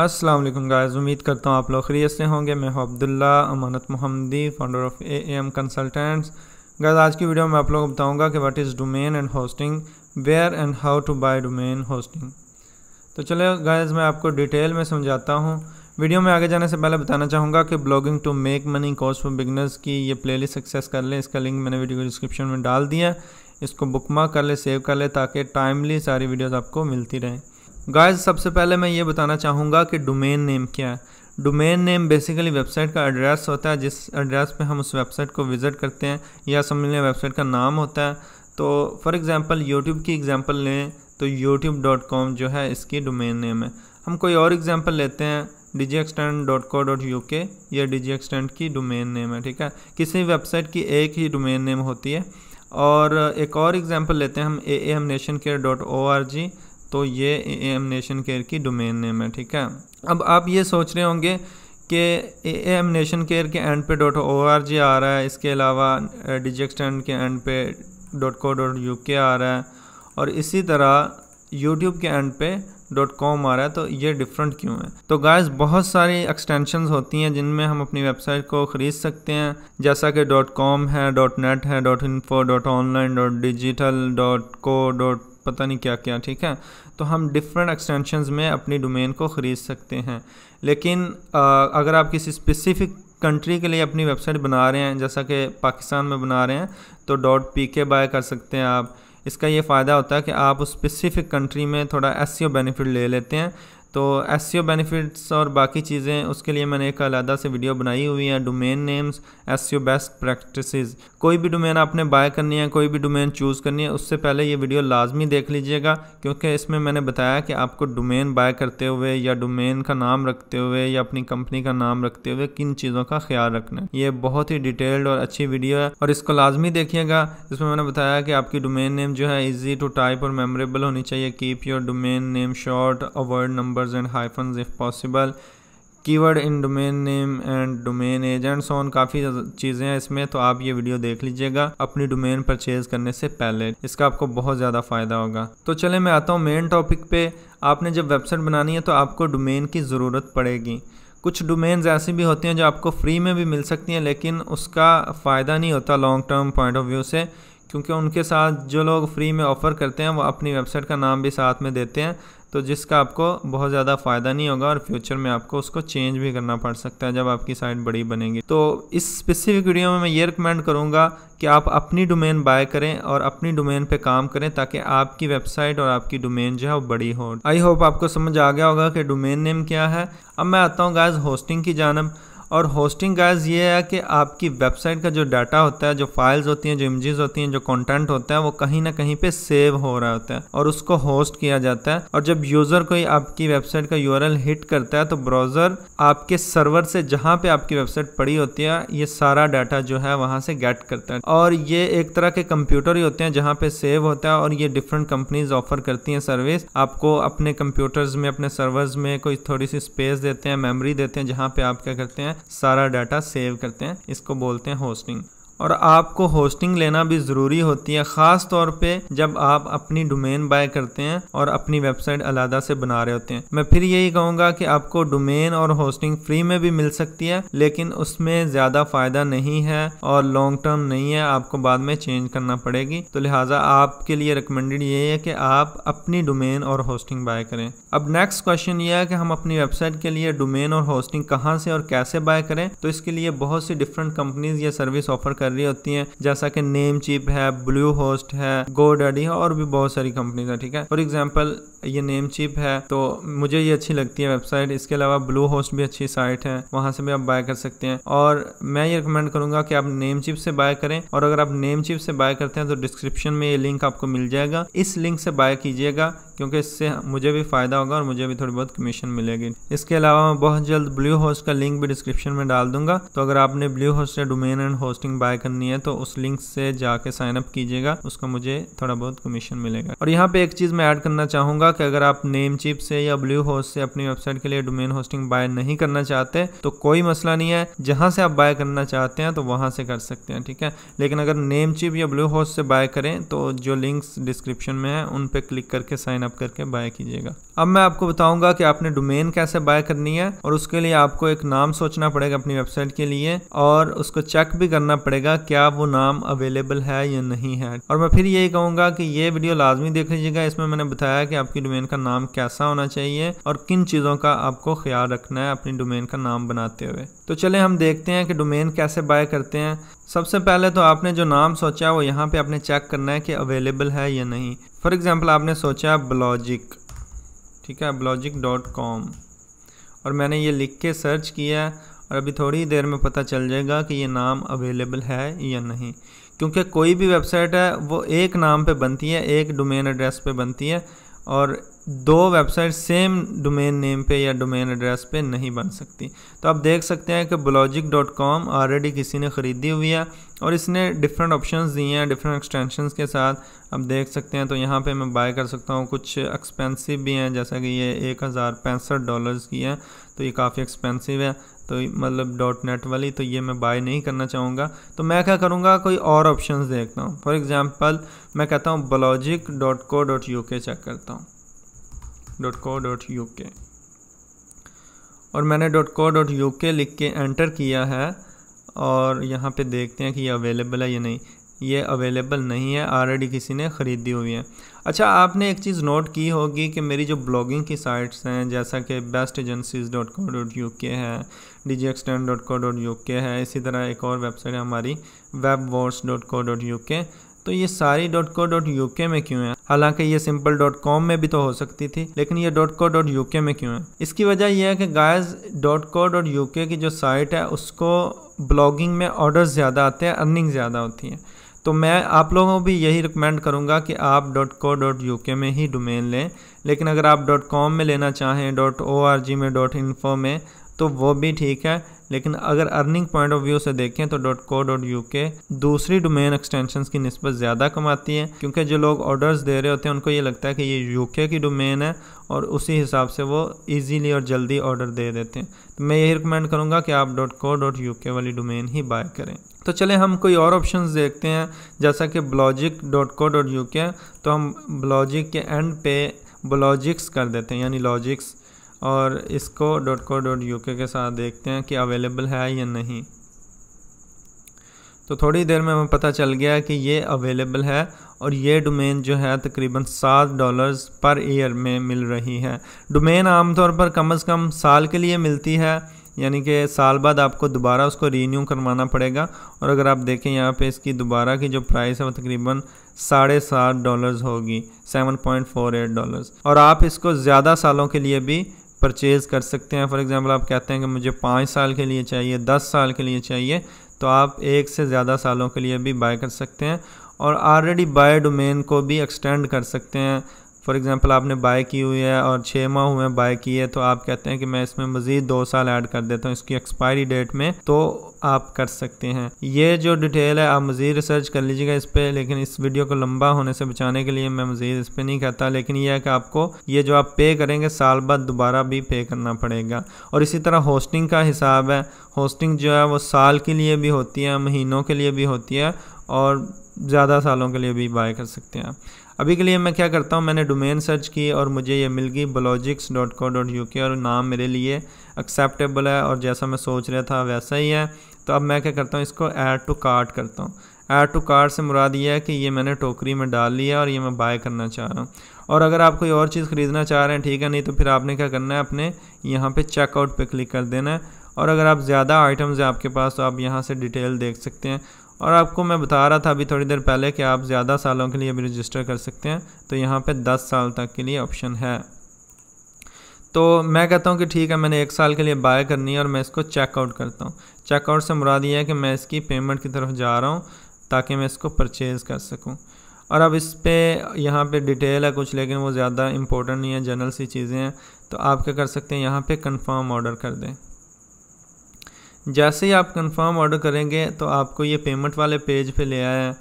अस्सलाम वालेकुम गाइस उम्मीद करता हूँ आप लोग खरीत से होंगे मैं हूँ Abdullah Amanat Mohammadi founder of A M consultants guys आज की वीडियो में आप लोगों को बताऊँगा कि what is domain and hosting where and how to buy domain hosting तो चलो गाइस मैं आपको डिटेल में समझाता हूँ वीडियो में आगे जाने से पहले बताना चाहूँगा कि blogging to make money course for beginners की ये लिस्ट सक्सेस कर लें इसका लिंक मैंने वीडियो डिस्क्रिप्शन में डाल दिया इसको बुकमा कर ले सेव कर ले ताकि टाइमली सारी वीडियोज़ आपको मिलती रहें गाइस सबसे पहले मैं ये बताना चाहूँगा कि डोमेन नेम क्या है डोमेन नेम बेसिकली वेबसाइट का एड्रेस होता है जिस एड्रेस पे हम उस वेबसाइट को विज़िट करते हैं या समझ लें वेबसाइट का नाम होता है तो फॉर एग्जांपल यूट्यूब की एग्जांपल लें तो यूट्यूब डॉट कॉम जो है इसकी डोमेन नेम है हम कोई और एग्जांपल लेते हैं D G dot dot U K या डी जी एक्सटेंट की डोमेन नेम है ठीक है किसी वेबसाइट की एक ही डोमेन नेम होती है और एक और एग्जाम्पल लेते हैं हम A M nation care dot O R G तो ये ए एम नेशन केयर की डोमेन नेम है ठीक है अब आप ये सोच रहे होंगे कि ए एम नेशन केयर के एंड पे डॉट ओ आर जी आ रहा है इसके अलावा डिजिक स्टैंड के एंड पे dot co dot U K आ रहा है और इसी तरह यूट्यूब के एंड पे डॉट कॉम आ रहा है तो ये डिफरेंट क्यों है तो गाइस बहुत सारी एक्सटेंशन होती हैं जिनमें हम अपनी वेबसाइट को ख़रीद सकते हैं जैसा कि डॉट कॉम है डॉट नेट है dot info dot online dot digital dot co dot पता नहीं क्या क्या ठीक है तो हम डिफरेंट एक्सटेंशन में अपनी डोमेन को ख़रीद सकते हैं लेकिन आ, अगर आप किसी स्पेसिफिक कंट्री के लिए अपनी वेबसाइट बना रहे हैं जैसा कि पाकिस्तान में बना रहे हैं तो डॉट पी के बाय कर सकते हैं आप इसका ये फ़ायदा होता है कि आप उस स्पेसिफिक कंट्री में थोड़ा एस बेनिफिट ले लेते हैं तो एस बेनिफिट्स और बाकी चीज़ें उसके लिए मैंने एक अलहदा से वीडियो बनाई हुई है domain names as best practices कोई भी डोमेन आपने बाय करनी है कोई भी डोमेन चूज़ करनी है उससे पहले ये वीडियो लाजमी देख लीजिएगा क्योंकि इसमें मैंने बताया कि आपको डोमेन बाय करते हुए या डोमेन का नाम रखते हुए या अपनी कंपनी का नाम रखते हुए किन चीज़ों का ख्याल रखना है ये बहुत ही डिटेल्ड और अच्छी वीडियो है और इसको लाजमी देखिएगा इसमें मैंने बताया कि आपकी डोमेन नेम जो है ईजी टू टाइप और मेमोरेबल होनी चाहिए keep your domain name short avoid word number numbers and hyphens if possible keyword in domain name and domain age and so on काफ़ी चीज़ें हैं इसमें तो आप ये वीडियो देख लीजिएगा अपनी डोमेन परचेज करने से पहले इसका आपको बहुत ज़्यादा फ़ायदा होगा तो चले मैं आता हूँ मेन टॉपिक पे आपने जब वेबसाइट बनानी है तो आपको डोमेन की ज़रूरत पड़ेगी कुछ डोमेन्स ऐसी भी होती हैं जो आपको फ्री में भी मिल सकती हैं लेकिन उसका फ़ायदा नहीं होता long term point of view से क्योंकि उनके साथ जो लोग फ्री में ऑफ़र करते हैं वो अपनी वेबसाइट का नाम भी साथ में देते हैं तो जिसका आपको बहुत ज़्यादा फ़ायदा नहीं होगा और फ्यूचर में आपको उसको चेंज भी करना पड़ सकता है जब आपकी साइट बड़ी बनेगी तो इस स्पेसिफिक वीडियो में मैं ये रिकमेंड करूँगा कि आप अपनी डोमेन बाय करें और अपनी डोमेन पे काम करें ताकि आपकी वेबसाइट और आपकी डोमेन जो है वो बड़ी हो आई होप आपको समझ आ गया होगा कि डोमेन नेम क्या है अब मैं आता हूँ गैज होस्टिंग की जानब और होस्टिंग गाइस ये है कि आपकी वेबसाइट का जो डाटा होता है जो फाइल्स होती हैं जो इमेजेस होती हैं जो कंटेंट होता है वो कहीं ना कहीं पे सेव हो रहा होता है और उसको होस्ट किया जाता है और जब यूज़र कोई आपकी वेबसाइट का यू हिट करता है तो ब्राउज़र आपके सर्वर से जहां पे आपकी वेबसाइट पड़ी होती है ये सारा डाटा जो है वहां से गेट करता है और ये एक तरह के कंप्यूटर ही होते हैं जहां पे सेव होता है और ये डिफरेंट कंपनीज ऑफर करती हैं सर्विस आपको अपने कंप्यूटर्स में अपने सर्वर्स में कोई थोड़ी सी स्पेस देते हैं मेमोरी देते हैं जहां पे आप क्या करते हैं सारा डाटा सेव करते हैं इसको बोलते हैं होस्टिंग और आपको होस्टिंग लेना भी ज़रूरी होती है ख़ास तौर पे जब आप अपनी डोमेन बाय करते हैं और अपनी वेबसाइट अलादा से बना रहे होते हैं मैं फिर यही कहूँगा कि आपको डोमेन और होस्टिंग फ्री में भी मिल सकती है लेकिन उसमें ज़्यादा फ़ायदा नहीं है और लॉन्ग टर्म नहीं है आपको बाद में चेंज करना पड़ेगी तो लिहाजा आपके लिए रिकमेंडेड ये है कि आप अपनी डोमेन और होस्टिंग बाय करें अब नेक्स्ट क्वेश्चन ये है कि हम अपनी वेबसाइट के लिए डोमेन और होस्टिंग कहाँ से और कैसे बाय करें तो इसके लिए बहुत सी डिफरेंट कंपनीज ये सर्विस ऑफर कर कर रही होती है जैसा की नेम चिप है ब्लू होस्ट है गो डैडी है और भी बहुत सारी कंपनीज है ठीक है फॉर एग्जाम्पल ये नेम चिप है तो मुझे ये अच्छी लगती है वेबसाइट इसके अलावा ब्लू होस्ट भी अच्छी साइट है वहां से भी आप बाय कर सकते हैं और मैं ये रिकमेंड करूंगा कि आप नेम चिप से बाय करें और अगर आप नेम चिप से बाय करते हैं तो डिस्क्रिप्शन में ये लिंक आपको मिल जाएगा इस लिंक से बाय कीजिएगा क्योंकि इससे मुझे भी फ़ायदा होगा और मुझे भी थोड़ी बहुत कमीशन मिलेगी इसके अलावा मैं बहुत जल्द ब्लू होस्ट का लिंक भी डिस्क्रिप्शन में डाल दूंगा तो अगर आपने ब्लू होस्ट या domain and hosting buy buy करनी है तो उस लिंक से जाके साइन अप कीजिएगा उसका मुझे थोड़ा बहुत कमीशन मिलेगा और यहाँ पे एक चीज़ मैं ऐड करना चाहूंगा कि अगर आप नेम चिप से या ब्लू होस्ट से अपनी वेबसाइट के लिए डोमेन होस्टिंग बाय नहीं करना चाहते तो कोई मसला नहीं है जहां से आप बाय करना चाहते हैं तो वहां से कर सकते हैं ठीक है लेकिन अगर नेम चिप या ब्लू होस्ट से बाय करें तो जो लिंक्स डिस्क्रिप्शन में है उन पर क्लिक करके साइन अप करके बाय कीजिएगा अब मैं आपको बताऊंगा कि आपने डोमेन कैसे बाय करनी है और उसके लिए आपको एक नाम सोचना पड़ेगा अपनी वेबसाइट के लिए और उसको चेक भी करना पड़ेगा लीजिएगा क्या वो नाम अवेलेबल है या नहीं है और मैं फिर यही कहूँगा कि ये वीडियो लाजमी देख लीजिएगा इसमें मैंने बताया कि आपकी डोमेन का नाम कैसा होना चाहिए और किन चीज़ों का आपको ख्याल रखना है अपनी डोमेन का नाम बनाते हुए तो चले हम देखते हैं कि डोमेन कैसे बाय करते हैं सबसे पहले तो आपने जो नाम सोचा वो यहाँ पे आपने चेक करना है कि अवेलेबल है या नहीं फॉर एग्ज़ाम्पल आपने सोचा ब्लॉजिक ठीक है ब्लॉजिक डॉट कॉम और मैंने ये लिख के सर्च किया और अभी थोड़ी देर में पता चल जाएगा कि ये नाम अवेलेबल है या नहीं क्योंकि कोई भी वेबसाइट है वो एक नाम पे बनती है एक डोमेन एड्रेस पे बनती है और दो वेबसाइट सेम डोमेन नेम पे या डोमेन एड्रेस पे नहीं बन सकती तो आप देख सकते हैं कि ब्लॉजिक डॉट कॉम ऑलरेडी किसी ने ख़रीदी हुई है और इसने डिफरेंट ऑप्शंस दिए हैं डिफरेंट एक्सटेंशंस के साथ आप देख सकते हैं तो यहाँ पे मैं बाय कर सकता हूँ कुछ एक्सपेंसिव भी हैं जैसा कि ये एक हज़ार पैंसठ डॉलर्स की है तो ये काफ़ी एक्सपेंसिव है तो मतलब डॉट नेट वाली तो ये मैं बाय नहीं करना चाहूँगा तो मैं क्या करूँगा कोई और ऑप्शन देखता हूँ फॉर एग्ज़ाम्पल मैं कहता हूँ Blogic dot co dot U K check करता हूँ dot co dot U K और मैंने डॉट को डॉट यू के लिख के एंटर किया है और यहाँ पे देखते हैं कि ये अवेलेबल है या नहीं ये अवेलेबल नहीं है ऑलरेडी किसी ने ख़रीदी हुई है अच्छा आपने एक चीज़ नोट की होगी कि मेरी जो ब्लॉगिंग की साइट्स हैं जैसा कि best agencies dot co dot U K है D G extend dot co dot U K है इसी तरह एक और वेबसाइट है हमारी web wars dot co dot U K तो ये सारी डॉट को डॉट यू के में क्यों है हालांकि ये सिंपल डॉट कॉम में भी तो हो सकती थी लेकिन ये डॉट को डॉट यू के में क्यों है इसकी वजह यह है कि guys dot co dot U K की जो साइट है उसको ब्लॉगिंग में ऑर्डर ज़्यादा आते हैं अर्निंग ज़्यादा होती है तो मैं आप लोगों को भी यही रिकमेंड करूँगा कि आप डॉट को डॉट यू के में ही डोमेन लें लेकिन अगर आप डॉट कॉम में लेना चाहें डॉट ओ आर जी में डॉट इन्फो में तो वो भी ठीक है लेकिन अगर अर्निंग पॉइंट ऑफ व्यू से देखें तो डॉट को डॉट यू के दूसरी डोमेन एक्सटेंशन की नस्बत ज़्यादा कमाती है क्योंकि जो लोग ऑर्डर्स दे रहे होते हैं उनको ये लगता है कि ये यूके की डोमेन है और उसी हिसाब से वो ईज़ीली और जल्दी ऑर्डर दे देते हैं तो मैं यही रिकमेंड करूँगा कि आप डॉट को डॉट यू के वाली डोमेन ही बाय करें तो चले हम कोई और ऑप्शन देखते हैं जैसा कि Blogic dot co dot U K तो हम ब्लॉजिक के एंड पे ब्लॉजिक्स कर देते हैं यानी लॉजिक्स और इसको डॉट को डॉट यू के साथ देखते हैं कि अवेलेबल है या नहीं तो थोड़ी देर में हमें पता चल गया कि ये अवेलेबल है और ये डोमेन जो है तकरीबन सात डॉलर्स पर ईयर में मिल रही है डोमेन आमतौर पर कम अज़ कम साल के लिए मिलती है यानी कि साल बाद आपको दोबारा उसको रीन्यू करवाना पड़ेगा और अगर आप देखें यहाँ पे इसकी दोबारा की जो प्राइस है वो तकरीबन साढ़े सात डॉलर्स होगी seven point four eight dollars और आप इसको ज़्यादा सालों के लिए भी परचेज़ कर सकते हैं फॉर एग्ज़ाम्पल आप कहते हैं कि मुझे पाँच साल के लिए चाहिए दस साल के लिए चाहिए तो आप एक से ज़्यादा सालों के लिए भी बाय कर सकते हैं और ऑलरेडी बाय डोमेन को भी एक्सटेंड कर सकते हैं फॉर एग्ज़ाम्पल आपने बाय की हुई है और छः माह हुए बाय की है तो आप कहते हैं कि मैं इसमें मज़ीद दो साल ऐड कर देता हूँ इसकी एक्सपायरी डेट में तो आप कर सकते हैं ये जो डिटेल है आप मज़ीद रिसर्च कर लीजिएगा इस पर लेकिन इस वीडियो को लंबा होने से बचाने के लिए मैं मज़ीद इस पर नहीं कहता लेकिन यह है कि आपको ये जो आप पे करेंगे साल बाद दोबारा भी पे करना पड़ेगा और इसी तरह होस्टिंग का हिसाब है होस्टिंग जो है वो साल के लिए भी होती है महीनों के लिए भी होती है और ज़्यादा सालों के लिए भी बाय कर सकते हैं आप अभी के लिए मैं क्या करता हूँ मैंने डोमेन सर्च की और मुझे ये मिल गई Blogics dot co dot U K और नाम मेरे लिए एक्सेप्टेबल है और जैसा मैं सोच रहा था वैसा ही है तो अब मैं क्या करता हूँ इसको ऐड टू कार्ट करता हूँ ऐड टू कार्ट से मुराद ये है कि ये मैंने टोकरी में डाल लिया और ये मैं बाय करना चाह रहा हूँ और अगर आप कोई और चीज़ ख़रीदना चाह रहे हैं ठीक है नहीं तो फिर आपने क्या करना है अपने यहाँ पर चेकआउट पर क्लिक कर देना है और अगर आप ज़्यादा आइटम्स हैं आपके पास तो आप यहाँ से डिटेल देख सकते हैं और आपको मैं बता रहा था अभी थोड़ी देर पहले कि आप ज़्यादा सालों के लिए भी रजिस्टर कर सकते हैं तो यहाँ पे 10 साल तक के लिए ऑप्शन है तो मैं कहता हूँ कि ठीक है मैंने एक साल के लिए बाय करनी है और मैं इसको चेकआउट करता हूँ चेकआउट से मुराद ये है कि मैं इसकी पेमेंट की तरफ जा रहा हूँ ताकि मैं इसको परचेज़ कर सकूँ और अब इस पर यहाँ पर डिटेल है कुछ लेकिन वो ज़्यादा इंपॉर्टेंट नहीं है जनरल सी चीज़ें हैं तो आप क्या कर सकते हैं यहाँ पर कन्फर्म ऑर्डर कर दें जैसे ही आप कंफर्म ऑर्डर करेंगे तो आपको ये पेमेंट वाले पेज पे ले आया है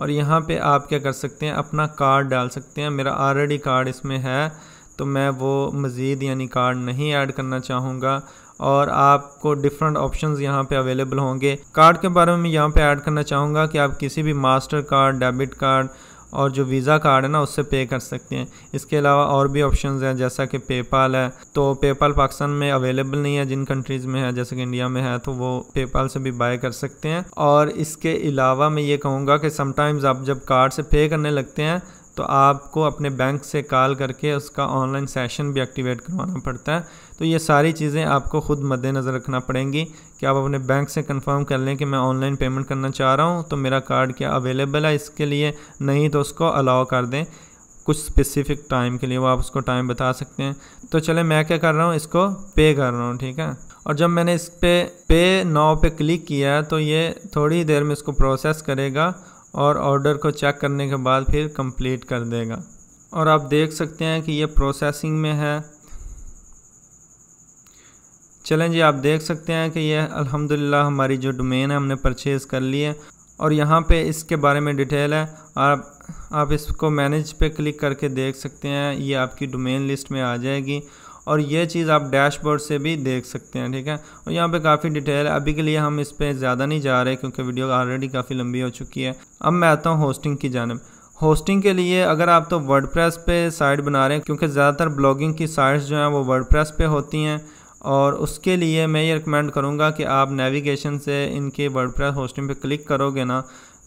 और यहाँ पे आप क्या कर सकते हैं अपना कार्ड डाल सकते हैं मेरा ऑलरेडी कार्ड इसमें है तो मैं वो मज़ीद यानी कार्ड नहीं ऐड करना चाहूँगा और आपको डिफरेंट ऑप्शंस यहाँ पे अवेलेबल होंगे कार्ड के बारे में मैं यहाँ पे ऐड करना चाहूँगा कि आप किसी भी मास्टर कार्ड डेबिट कार्ड और जो वीज़ा कार्ड है ना उससे पे कर सकते हैं इसके अलावा और भी ऑप्शन हैं जैसा कि पेपाल है तो पेपाल पाकिस्तान में अवेलेबल नहीं है जिन कंट्रीज़ में है जैसे कि इंडिया में है तो वो पेपाल से भी बाय कर सकते हैं और इसके अलावा मैं ये कहूँगा कि समटाइम्स आप जब कार्ड से पे करने लगते हैं तो आपको अपने बैंक से कॉल करके उसका ऑनलाइन सेशन भी एक्टिवेट करवाना पड़ता है तो ये सारी चीज़ें आपको ख़ुद मद्देनज़र रखना पड़ेंगी कि आप अपने बैंक से कंफर्म कर लें कि मैं ऑनलाइन पेमेंट करना चाह रहा हूँ तो मेरा कार्ड क्या अवेलेबल है इसके लिए नहीं तो उसको अलाउ कर दें कुछ स्पेसिफिक टाइम के लिए वो आप उसको टाइम बता सकते हैं तो चले मैं क्या कर रहा हूँ इसको पे कर रहा हूँ ठीक है और जब मैंने इस पर पे, पे नाव पे क्लिक किया तो ये थोड़ी देर में इसको प्रोसेस करेगा और ऑर्डर को चेक करने के बाद फिर कंप्लीट कर देगा और आप देख सकते हैं कि ये प्रोसेसिंग में है चलें जी आप देख सकते हैं कि यह अल्हम्दुलिल्लाह हमारी जो डोमेन है हमने परचेज़ कर ली है और यहाँ पे इसके बारे में डिटेल है आप आप इसको मैनेज पे क्लिक करके देख सकते हैं ये आपकी डोमेन लिस्ट में आ जाएगी और ये चीज़ आप डैशबोर्ड से भी देख सकते हैं ठीक है और यहाँ पे काफ़ी डिटेल है अभी के लिए हम इस पर ज़्यादा नहीं जा रहे क्योंकि वीडियो ऑलरेडी काफ़ी लंबी हो चुकी है अब मैं आता हूँ होस्टिंग की जानब होस्टिंग के लिए अगर आप तो वर्ड पे साइट बना रहे हैं क्योंकि ज़्यादातर ब्लॉगिंग की साइट्स जो हैं वो वर्ड पे होती हैं और उसके लिए मैं ये रिकमेंड करूँगा कि आप नेविगेशन से इनके वर्ड होस्टिंग पे क्लिक करोगे ना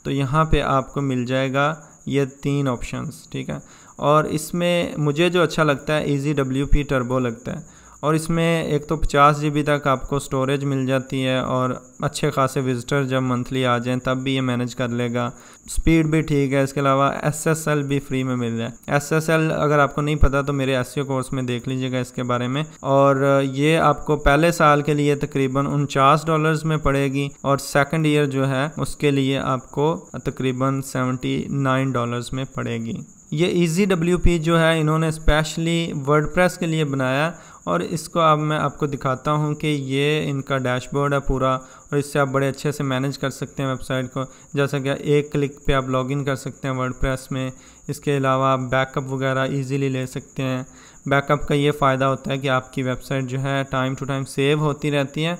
तो यहाँ पर आपको मिल जाएगा ये तीन ऑप्शंस ठीक है और इसमें मुझे जो अच्छा लगता है ईजी डब्ल्यू पी टर्बो लगता है और इसमें एक तो पचास जी तक आपको स्टोरेज मिल जाती है और अच्छे खासे विजिटर जब मंथली आ जाएं तब भी ये मैनेज कर लेगा स्पीड भी ठीक है इसके अलावा एस भी फ्री में मिल रहा है एस अगर आपको नहीं पता तो मेरे एस कोर्स में देख लीजिएगा इसके बारे में और ये आपको पहले साल के लिए तकरीबन उनचास डॉलर्स में पड़ेगी और सेकेंड ईयर जो है उसके लिए आपको तकरीबन सेवेंटी नाइन डॉलर्स में पड़ेगी ये ईजी डब्ल्यू पी जो है इन्होंने स्पेशली वर्डप्रेस के लिए बनाया और इसको अब मैं आपको दिखाता हूँ कि ये इनका डैशबोर्ड है पूरा और इससे आप बड़े अच्छे से मैनेज कर सकते हैं वेबसाइट को जैसा कि एक क्लिक पे आप लॉगिन कर सकते हैं वर्डप्रेस में इसके अलावा आप बैकअप वगैरह इजीली ले सकते हैं बैकअप का ये फ़ायदा होता है कि आपकी वेबसाइट जो है टाइम टू टाइम सेव होती रहती है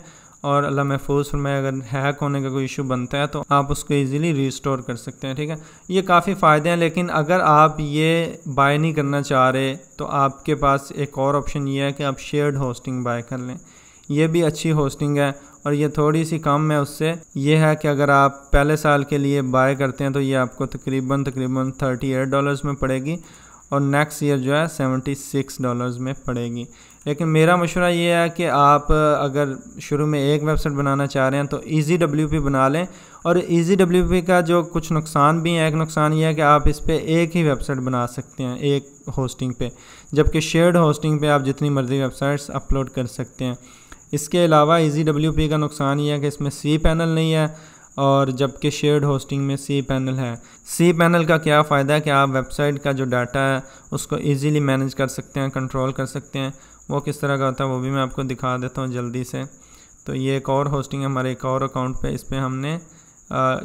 और अल्लाह महफूज फरमाए अगर हैक होने का कोई इशू बनता है तो आप उसको ईजिली रिस्टोर कर सकते हैं ठीक है ये काफ़ी फ़ायदे हैं लेकिन अगर आप ये बाय नहीं करना चाह रहे तो आपके पास एक और ऑप्शन ये है कि आप शेयर्ड होस्टिंग बाय कर लें ये भी अच्छी होस्टिंग है और ये थोड़ी सी कम है उससे ये है कि अगर आप पहले साल के लिए बाय करते हैं तो ये आपको तकरीबन तकरीबन थर्टी एट डॉलर्स में पड़ेगी और नेक्स्ट ईयर जो है सेवेंटी सिक्स डॉलर्स में पड़ेगी लेकिन मेरा मशवरा ये है कि आप अगर शुरू में एक वेबसाइट बनाना चाह रहे हैं तो ईजी डब्ल्यू पी बना लें और ईजी डब्ल्यू पी का जो कुछ नुकसान भी है एक नुकसान ये है कि आप इस पर एक ही वेबसाइट बना सकते हैं एक होस्टिंग पे जबकि शेयर्ड होस्टिंग पे आप जितनी मर्ज़ी वेबसाइट्स अपलोड कर सकते हैं इसके अलावा ईजी डब्ल्यू पी का नुकसान ये है कि इसमें सी पैनल नहीं है और जबकि शेयर्ड होस्टिंग में सी पैनल है सी पैनल का क्या फ़ायदा है कि आप वेबसाइट का जो डाटा है उसको ईजीली मैनेज कर सकते हैं कंट्रोल कर सकते हैं वो किस तरह का होता है वो भी मैं आपको दिखा देता हूँ जल्दी से तो ये एक और होस्टिंग है हमारे एक और अकाउंट पे इस पर हमने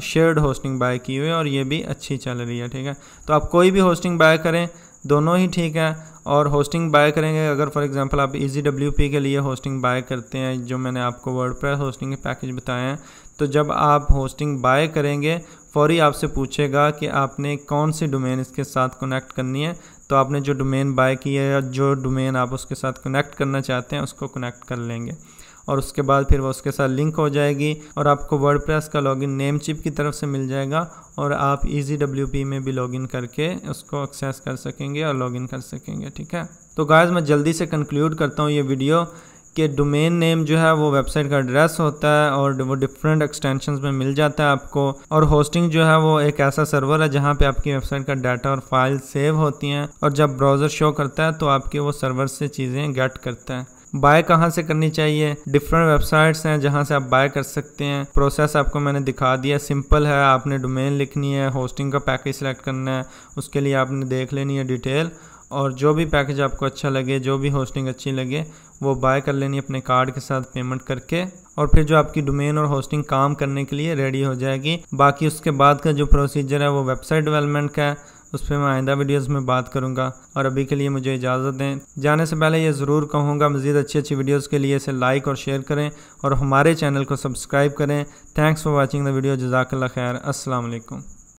शेयर्ड होस्टिंग बाय की हुई है और ये भी अच्छी चल रही है ठीक है तो आप कोई भी होस्टिंग बाय करें दोनों ही ठीक है और होस्टिंग बाय करेंगे अगर फॉर एग्जांपल आप ई डब्ल्यू पी के लिए होस्टिंग बाय करते हैं जो मैंने आपको वर्ड प्रेस होस्टिंग के पैकेज बताए हैं तो जब आप होस्टिंग बाय करेंगे फौरी आपसे पूछेगा कि आपने कौन सी डोमेन इसके साथ कनेक्ट करनी है तो आपने जो डोमेन बाय की है या जो डोमेन आप उसके साथ कनेक्ट करना चाहते हैं उसको कनेक्ट कर लेंगे और उसके बाद फिर वो उसके साथ लिंक हो जाएगी और आपको वर्डप्रेस का लॉगिन नेम चिप की तरफ से मिल जाएगा और आप ईजी में भी लॉगिन करके उसको एक्सेस कर सकेंगे और लॉगिन कर सकेंगे ठीक है तो गायज मैं जल्दी से कंक्लूड करता हूँ ये वीडियो कि डोमेन नेम जो है वो वेबसाइट का एड्रेस होता है और वो डिफरेंट एक्सटेंशन में मिल जाता है आपको और होस्टिंग जो है वो एक ऐसा सर्वर है जहाँ पे आपकी वेबसाइट का डाटा और फाइल सेव होती हैं और जब ब्राउज़र शो करता है तो आपके वो सर्वर से चीज़ें गेट करता है बाय कहाँ से करनी चाहिए डिफरेंट वेबसाइट्स हैं जहाँ से आप बाय कर सकते हैं प्रोसेस आपको मैंने दिखा दिया सिंपल है आपने डोमेन लिखनी है होस्टिंग का पैकेज सेलेक्ट करना है उसके लिए आपने देख लेनी है डिटेल और जो भी पैकेज आपको अच्छा लगे जो भी होस्टिंग अच्छी लगे वो बाय कर लेनी अपने कार्ड के साथ पेमेंट करके और फिर जो आपकी डोमेन और होस्टिंग काम करने के लिए रेडी हो जाएगी बाकी उसके बाद का जो प्रोसीजर है वो वेबसाइट डेवलपमेंट का है उस पर मैं आइंदा वीडियोस में बात करूंगा और अभी के लिए मुझे इजाज़त दें जाने से पहले ये ज़रूर कहूँगा मज़ीद अच्छी अच्छी वीडियोस के लिए इसे लाइक और शेयर करें और हमारे चैनल को सब्सक्राइब करें thanks for watching the video जजाकल्ला खैर असल